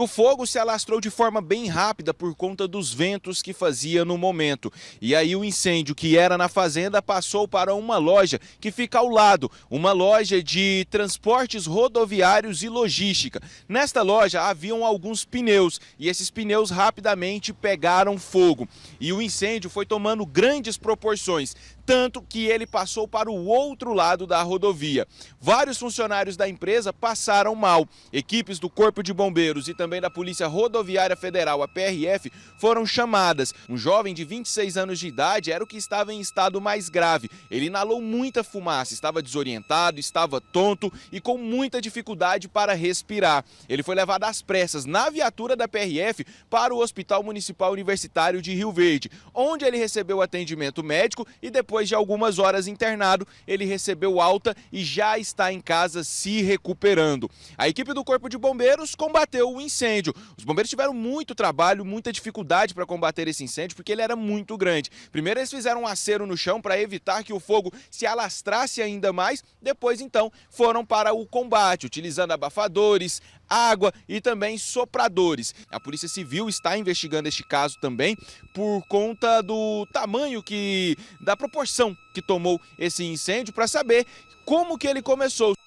O fogo se alastrou de forma bem rápida por conta dos ventos que fazia no momento. E aí o incêndio que era na fazenda passou para uma loja que fica ao lado, uma loja de transportes rodoviários e logística. Nesta loja haviam alguns pneus e esses pneus rapidamente pegaram fogo. E o incêndio foi tomando grandes proporções tanto que ele passou para o outro lado da rodovia. Vários funcionários da empresa passaram mal. Equipes do Corpo de Bombeiros e também da Polícia Rodoviária Federal, a PRF, foram chamadas. Um jovem de 26 anos de idade era o que estava em estado mais grave. Ele inalou muita fumaça, estava desorientado, estava tonto e com muita dificuldade para respirar. Ele foi levado às pressas na viatura da PRF para o Hospital Municipal Universitário de Rio Verde, onde ele recebeu atendimento médico e depois depois de algumas horas internado, ele recebeu alta e já está em casa se recuperando. A equipe do Corpo de Bombeiros combateu o incêndio. Os bombeiros tiveram muito trabalho, muita dificuldade para combater esse incêndio, porque ele era muito grande. Primeiro eles fizeram um acero no chão para evitar que o fogo se alastrasse ainda mais, depois então foram para o combate, utilizando abafadores, água e também sopradores. A Polícia Civil está investigando este caso também por conta do tamanho que da proporção proporção que tomou esse incêndio para saber como que ele começou.